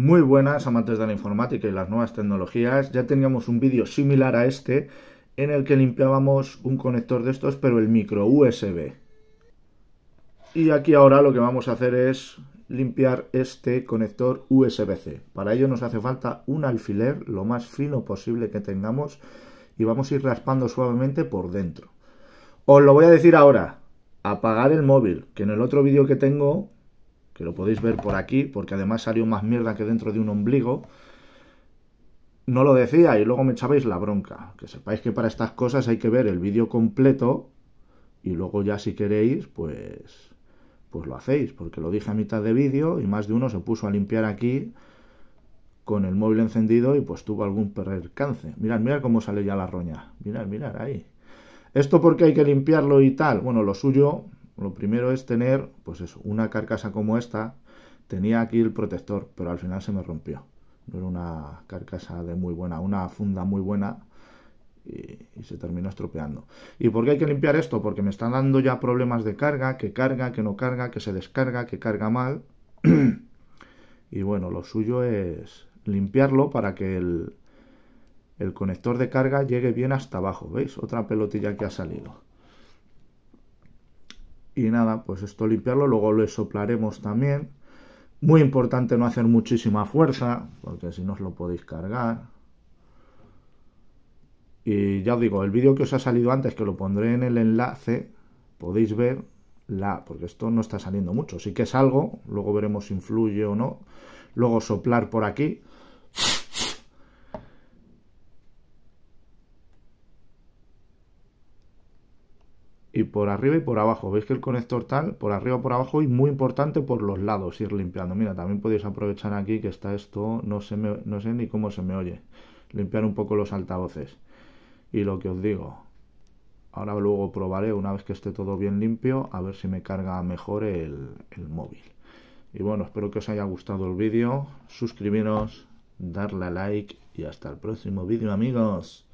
Muy buenas amantes de la informática y las nuevas tecnologías. Ya teníamos un vídeo similar a este en el que limpiábamos un conector de estos, pero el micro USB. Y aquí ahora lo que vamos a hacer es limpiar este conector USB-C. Para ello nos hace falta un alfiler lo más fino posible que tengamos y vamos a ir raspando suavemente por dentro. Os lo voy a decir ahora, apagar el móvil, que en el otro vídeo que tengo que lo podéis ver por aquí, porque además salió más mierda que dentro de un ombligo, no lo decía y luego me echabais la bronca. Que sepáis que para estas cosas hay que ver el vídeo completo y luego ya si queréis, pues pues lo hacéis, porque lo dije a mitad de vídeo y más de uno se puso a limpiar aquí con el móvil encendido y pues tuvo algún percance. Mirad, mirad cómo sale ya la roña. Mirad, mirad ahí. Esto porque hay que limpiarlo y tal. Bueno, lo suyo lo primero es tener, pues eso, una carcasa como esta. Tenía aquí el protector, pero al final se me rompió. No era una carcasa de muy buena, una funda muy buena y, se terminó estropeando. ¿Y por qué hay que limpiar esto? Porque me están dando ya problemas de carga, que carga, que no carga, que se descarga, que carga mal. y bueno, lo suyo es limpiarlo para que el conector de carga llegue bien hasta abajo. ¿Veis? Otra pelotilla que ha salido y nada, pues esto limpiarlo, luego lo soplaremos también. Muy importante no hacer muchísima fuerza, porque si no os lo podéis cargar. Y ya os digo, el vídeo que os ha salido antes, que lo pondré en el enlace, podéis ver la... porque esto no está saliendo mucho. Sí que es algo, luego veremos si influye o no. Luego soplar por aquí. y por arriba y por abajo. Veis que el conector tal, por arriba, por abajo y muy importante por los lados, ir limpiando. Mira, también podéis aprovechar aquí que está esto, no, se no sé ni cómo se me oye. Limpiar un poco los altavoces. Y lo que os digo, ahora luego probaré una vez que esté todo bien limpio, a ver si me carga mejor el, el móvil. Y bueno, espero que os haya gustado el vídeo. Suscribiros, darle a like y hasta el próximo vídeo amigos.